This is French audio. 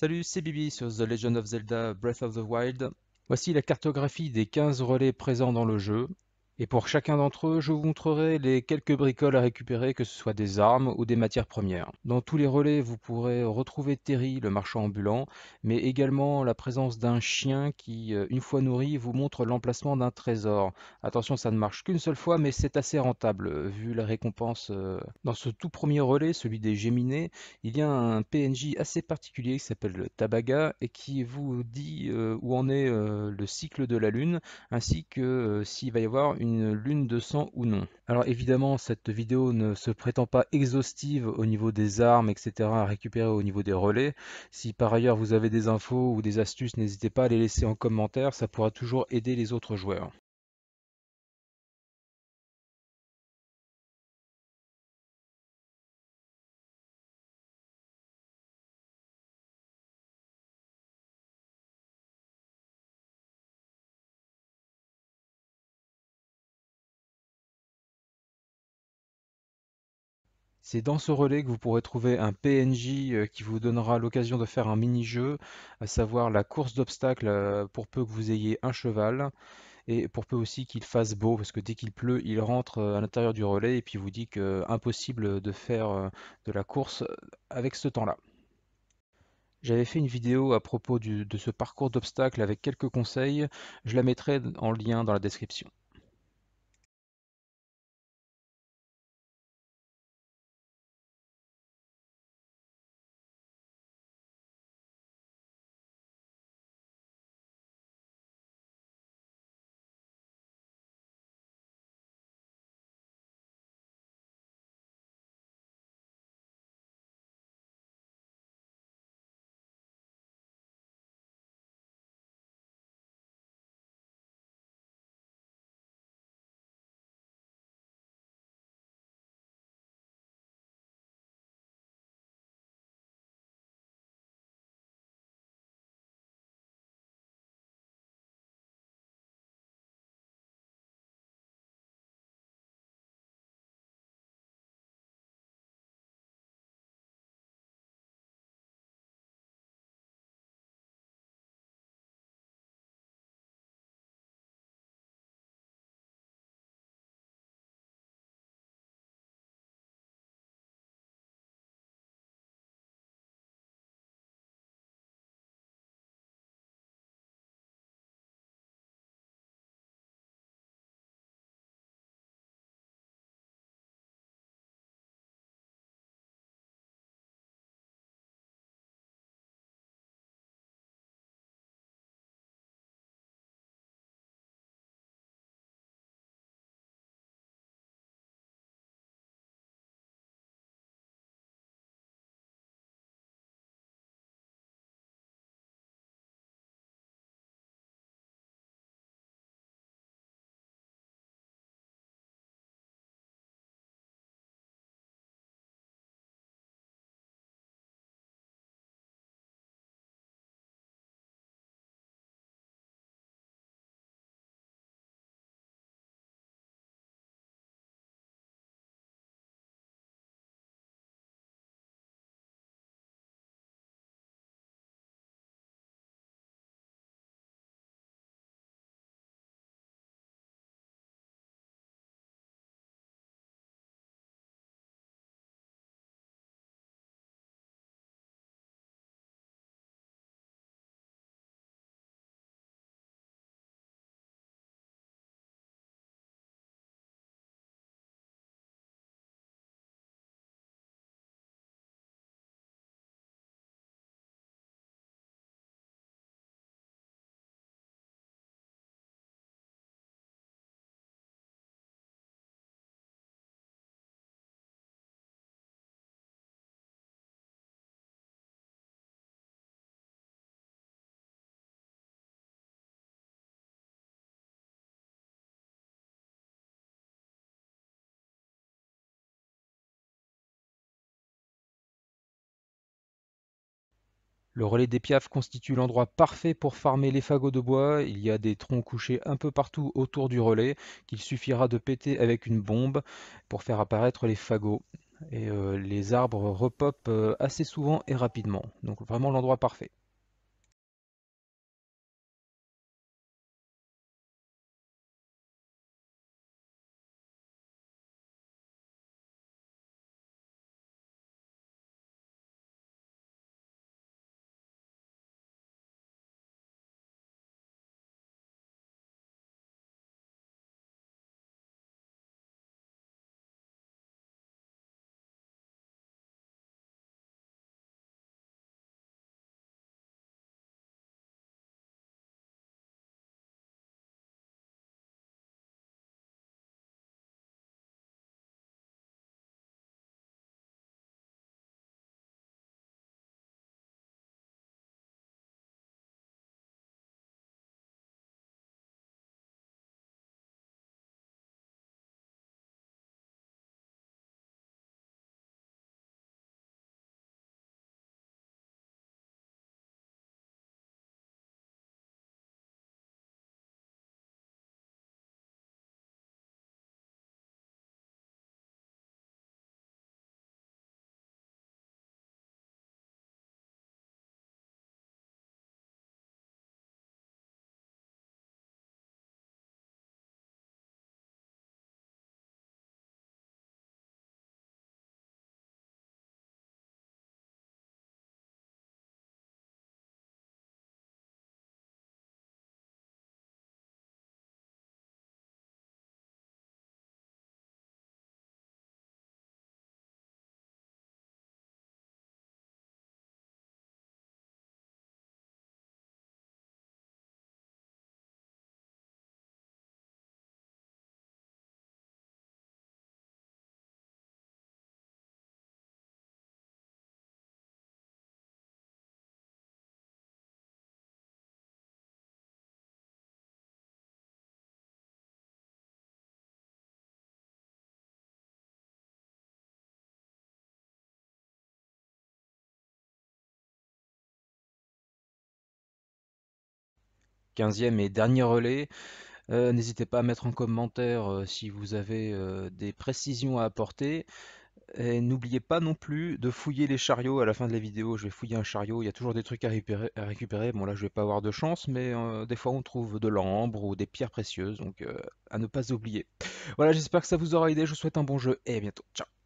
Salut, c'est Bibi sur The Legend of Zelda Breath of the Wild. Voici la cartographie des 15 relais présents dans le jeu. Et pour chacun d'entre eux, je vous montrerai les quelques bricoles à récupérer, que ce soit des armes ou des matières premières. Dans tous les relais, vous pourrez retrouver Terry, le marchand ambulant, mais également la présence d'un chien qui, euh, une fois nourri, vous montre l'emplacement d'un trésor. Attention, ça ne marche qu'une seule fois, mais c'est assez rentable, vu la récompense. Euh, dans ce tout premier relais, celui des géminés il y a un PNJ assez particulier qui s'appelle Tabaga, et qui vous dit euh, où en est le cycle de la Lune, ainsi que s'il va y avoir une lune de sang ou non. Alors évidemment, cette vidéo ne se prétend pas exhaustive au niveau des armes, etc. à récupérer au niveau des relais. Si par ailleurs vous avez des infos ou des astuces, n'hésitez pas à les laisser en commentaire, ça pourra toujours aider les autres joueurs. C'est dans ce relais que vous pourrez trouver un PNJ euh, qui vous donnera l'occasion de faire un mini-jeu, à savoir la course d'obstacles euh, pour peu que vous ayez un cheval et pour peu aussi qu'il fasse beau parce que dès qu'il pleut, il rentre euh, à l'intérieur du relais et puis vous dit que impossible de faire de la course avec ce temps-là. J'avais fait une vidéo à propos de ce parcours d'obstacles avec quelques conseils, je la mettrai en lien dans la description. Le relais des piafs constitue l'endroit parfait pour farmer les fagots de bois, il y a des troncs couchés un peu partout autour du relais qu'il suffira de péter avec une bombe pour faire apparaître les fagots. Et euh, les arbres repopent euh, assez souvent et rapidement, donc vraiment l'endroit parfait. 15e et dernier relais. Euh, n'hésitez pas à mettre en commentaire euh, si vous avez euh, des précisions à apporter. Et n'oubliez pas non plus de fouiller les chariots à la fin de la vidéo. Je vais fouiller un chariot, il y a toujours des trucs à récupérer. Bon là je vais pas avoir de chance, mais des fois on trouve de l'ambre ou des pierres précieuses, donc à ne pas oublier. Voilà, j'espère que ça vous aura aidé, je vous souhaite un bon jeu et à bientôt. Ciao